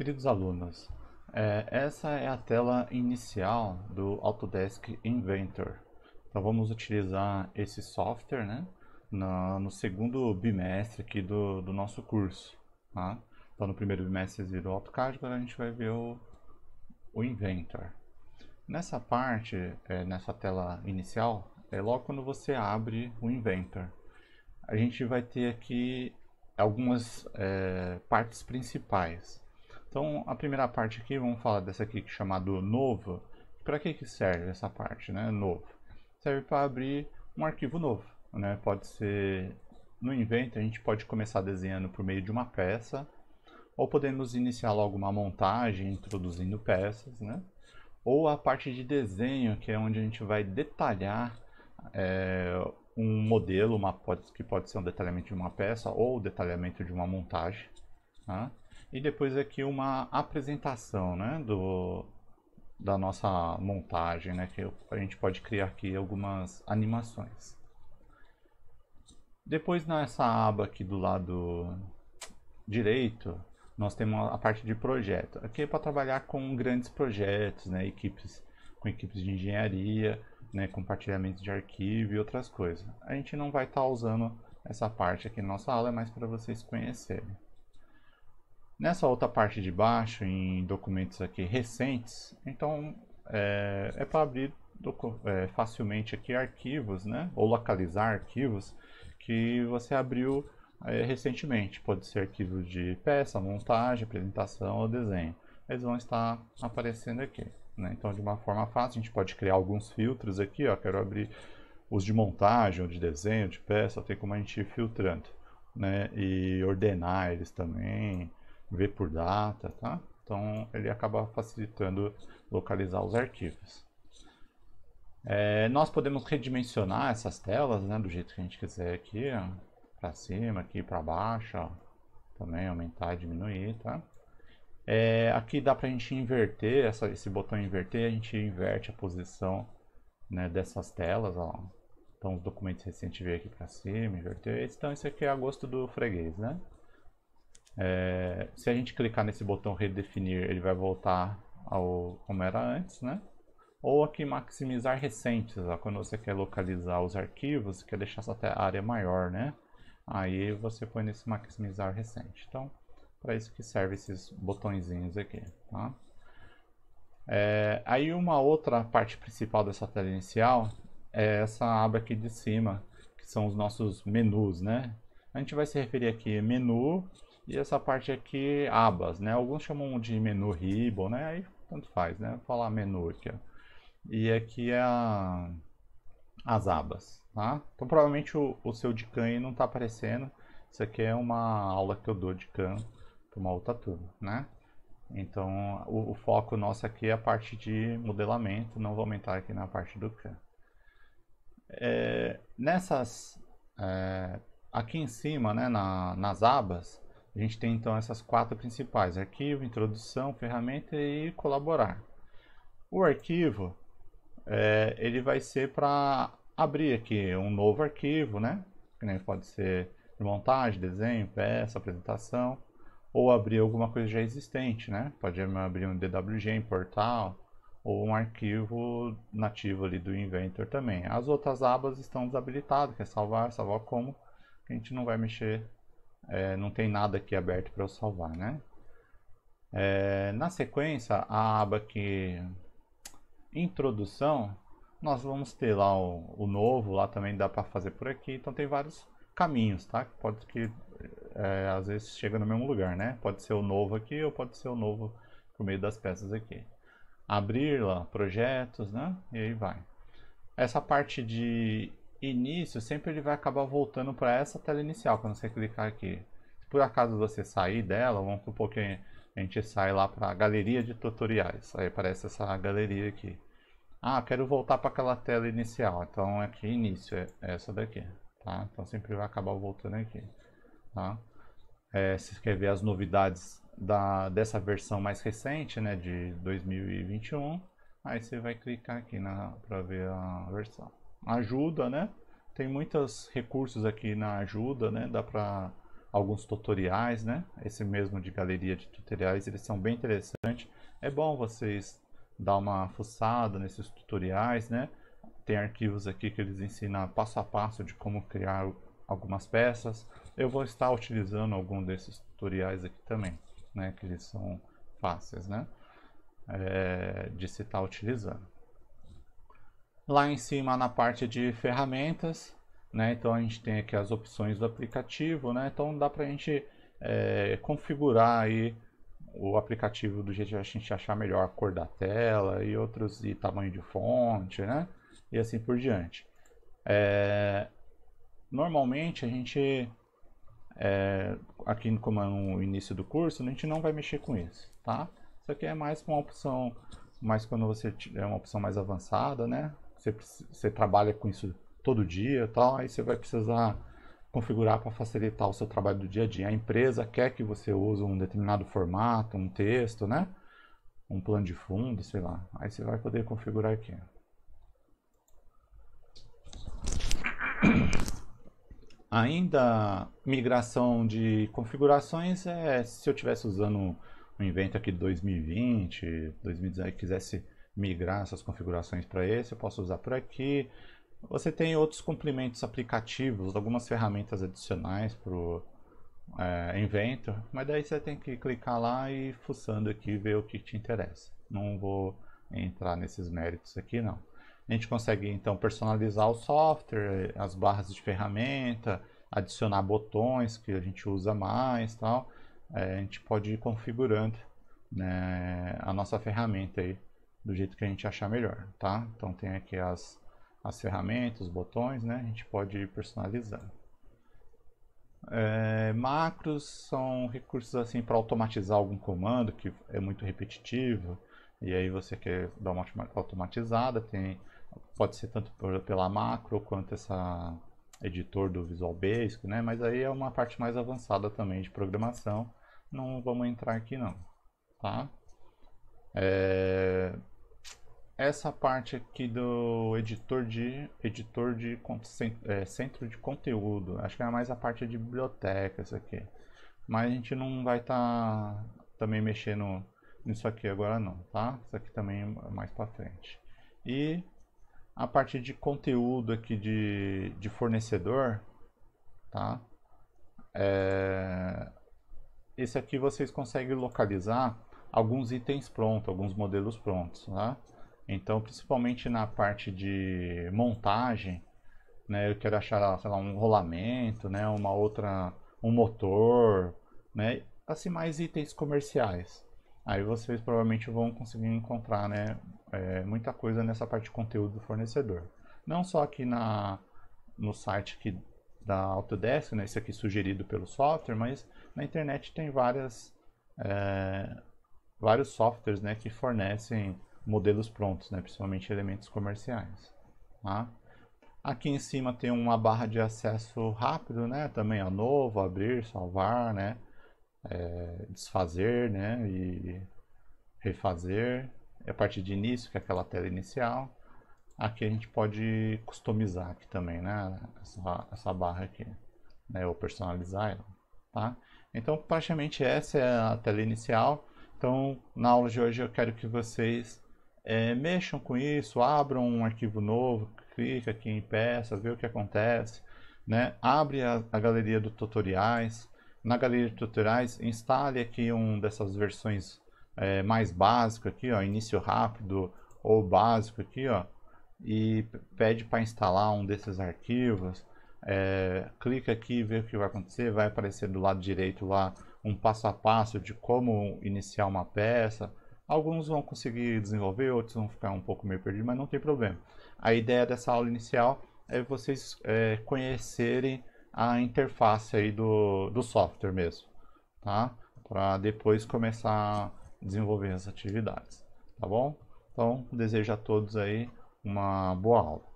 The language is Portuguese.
Queridos alunos, é, essa é a tela inicial do Autodesk Inventor. Então vamos utilizar esse software né, no, no segundo bimestre aqui do, do nosso curso. Tá? Então no primeiro bimestre vocês viram o AutoCAD, agora a gente vai ver o, o Inventor. Nessa parte, é, nessa tela inicial, é logo quando você abre o Inventor. A gente vai ter aqui algumas é, partes principais. Então, a primeira parte aqui, vamos falar dessa aqui que é chamado novo. Para que, que serve essa parte, né? Novo. Serve para abrir um arquivo novo, né? Pode ser no Inventor, a gente pode começar desenhando por meio de uma peça, ou podemos iniciar logo uma montagem introduzindo peças, né? Ou a parte de desenho, que é onde a gente vai detalhar é, um modelo, uma, que pode ser um detalhamento de uma peça ou detalhamento de uma montagem. Tá? E depois aqui uma apresentação né, do, da nossa montagem, né, que a gente pode criar aqui algumas animações. Depois nessa aba aqui do lado direito, nós temos a parte de projeto. Aqui é para trabalhar com grandes projetos, né, equipes, com equipes de engenharia, né, compartilhamento de arquivo e outras coisas. A gente não vai estar tá usando essa parte aqui na nossa aula, é mais para vocês conhecerem. Nessa outra parte de baixo, em documentos aqui recentes, então é, é para abrir é, facilmente aqui arquivos, né? Ou localizar arquivos que você abriu é, recentemente. Pode ser arquivo de peça, montagem, apresentação ou desenho. Eles vão estar aparecendo aqui. Né? Então, de uma forma fácil, a gente pode criar alguns filtros aqui. Ó, quero abrir os de montagem, ou de desenho, de peça. Tem como a gente ir filtrando né? e ordenar eles também ver por data, tá? Então ele acaba facilitando localizar os arquivos. É, nós podemos redimensionar essas telas, né, do jeito que a gente quiser aqui, para cima, aqui para baixo, ó. também aumentar e diminuir, tá? É, aqui dá para a gente inverter, essa, esse botão inverter, a gente inverte a posição né, dessas telas, ó. Então os documentos recentes veio aqui para cima, inverteu. então isso aqui é a gosto do freguês, né? É, se a gente clicar nesse botão redefinir, ele vai voltar ao como era antes, né? Ou aqui maximizar recentes, ó, quando você quer localizar os arquivos, quer deixar essa área maior, né? Aí você põe nesse maximizar recente. Então, para isso que serve esses botõezinhos aqui, tá? É, aí uma outra parte principal dessa tela inicial é essa aba aqui de cima, que são os nossos menus, né? A gente vai se referir aqui a menu, e essa parte aqui, abas, né? Alguns chamam de menu ribbon, né? Aí tanto faz, né? Vou falar menu aqui, ó. E aqui é a... as abas, tá? Então provavelmente o, o seu Dicam não está aparecendo. Isso aqui é uma aula que eu dou de can, para uma outra turma, né? Então, o, o, foco nosso aqui é a parte de modelamento, não vou aumentar aqui na parte do CAN. É, nessas, é, aqui em cima, né, na, nas abas, a gente tem então essas quatro principais: arquivo, introdução, ferramenta e colaborar. O arquivo é, ele vai ser para abrir aqui um novo arquivo, né? Que nem pode ser de montagem, desenho, peça, apresentação, ou abrir alguma coisa já existente, né? Pode abrir um DWG em portal ou um arquivo nativo ali do Inventor também. As outras abas estão desabilitadas, que é salvar, salvar como, que a gente não vai mexer é, não tem nada aqui aberto para eu salvar, né? É, na sequência, a aba que introdução, nós vamos ter lá o, o novo, lá também dá para fazer por aqui, então tem vários caminhos, tá? Que pode que é, às vezes chega no mesmo lugar, né? Pode ser o novo aqui ou pode ser o novo por meio das peças aqui. Abrir lá, projetos, né? E aí vai. Essa parte de início, sempre ele vai acabar voltando para essa tela inicial, quando você clicar aqui. Se por acaso você sair dela, vamos supor que a gente sai lá para a galeria de tutoriais. Aí aparece essa galeria aqui. Ah, quero voltar para aquela tela inicial. Então aqui início, é essa daqui. Tá? Então sempre vai acabar voltando aqui. Tá? É, se quer ver as novidades da, dessa versão mais recente, né, de 2021, aí você vai clicar aqui para ver a versão ajuda, né? Tem muitos recursos aqui na ajuda, né? Dá para alguns tutoriais, né? Esse mesmo de galeria de tutoriais, eles são bem interessantes. É bom vocês dar uma fuçada nesses tutoriais, né? Tem arquivos aqui que eles ensinam passo a passo de como criar algumas peças. Eu vou estar utilizando algum desses tutoriais aqui também, né? Que eles são fáceis, né? É, de se estar utilizando. Lá em cima na parte de ferramentas, né? Então a gente tem aqui as opções do aplicativo, né? Então dá para a gente é, configurar aí o aplicativo do jeito que a gente achar melhor, a cor da tela e outros e tamanho de fonte, né? E assim por diante. É, normalmente a gente é, aqui como é no início do curso, a gente não vai mexer com isso, tá? Isso aqui é mais uma opção, mais quando você tiver é uma opção mais avançada, né? você, você trabalha com isso todo dia tal, aí você vai precisar configurar para facilitar o seu trabalho do dia a dia. A empresa quer que você use um determinado formato, um texto, né? Um plano de fundo, sei lá. Aí você vai poder configurar aqui. Ainda migração de configurações é se eu estivesse usando o um Inventor aqui de 2020, e quisesse migrar essas configurações para esse, eu posso usar por aqui. Você tem outros complementos aplicativos, algumas ferramentas adicionais para o é, Inventor, mas daí você tem que clicar lá e fuçando aqui ver o que te interessa. Não vou entrar nesses méritos aqui não. A gente consegue então personalizar o software, as barras de ferramenta, adicionar botões que a gente usa mais tal. É, a gente pode ir configurando né, a nossa ferramenta aí do jeito que a gente achar melhor, tá? Então tem aqui as, as ferramentas, os botões, né? A gente pode ir personalizando. É, macros são recursos assim para automatizar algum comando que é muito repetitivo e aí você quer dar uma automatizada, tem pode ser tanto pela macro quanto essa editor do Visual Basic, né? Mas aí é uma parte mais avançada também de programação. Não vamos entrar aqui não, tá? É, essa parte aqui do editor de editor de é, centro de conteúdo acho que é mais a parte de biblioteca essa aqui mas a gente não vai estar tá, também mexendo nisso aqui agora não tá isso aqui também é mais para frente e a parte de conteúdo aqui de, de fornecedor tá é, esse aqui vocês conseguem localizar alguns itens prontos alguns modelos prontos tá? Então, principalmente na parte de montagem, né, eu quero achar, sei lá, um rolamento, né, uma outra, um motor, né, assim mais itens comerciais. Aí vocês provavelmente vão conseguir encontrar, né, é, muita coisa nessa parte de conteúdo do fornecedor. Não só aqui na no site aqui da Autodesk, né, esse aqui sugerido pelo software, mas na internet tem várias é, vários softwares, né, que fornecem modelos prontos, né? principalmente elementos comerciais. Tá? Aqui em cima tem uma barra de acesso rápido, né? também a novo, abrir, salvar, né? É, desfazer né? e refazer. É a partir de início, que é aquela tela inicial. Aqui a gente pode customizar aqui também, né? essa, essa barra aqui, né? ou personalizar ela. Tá? Então, praticamente essa é a tela inicial. Então, na aula de hoje eu quero que vocês é, mexam com isso, abram um arquivo novo, clica aqui em peça, vê o que acontece, né? Abre a, a galeria de tutoriais, na galeria de tutoriais instale aqui um dessas versões é, mais básico aqui, ó, início rápido ou básico aqui, ó, e pede para instalar um desses arquivos. É, clica aqui e vê o que vai acontecer, vai aparecer do lado direito lá um passo a passo de como iniciar uma peça, Alguns vão conseguir desenvolver, outros vão ficar um pouco meio perdidos, mas não tem problema. A ideia dessa aula inicial é vocês é, conhecerem a interface aí do, do software mesmo, tá? Para depois começar a desenvolver as atividades, tá bom? Então, desejo a todos aí uma boa aula.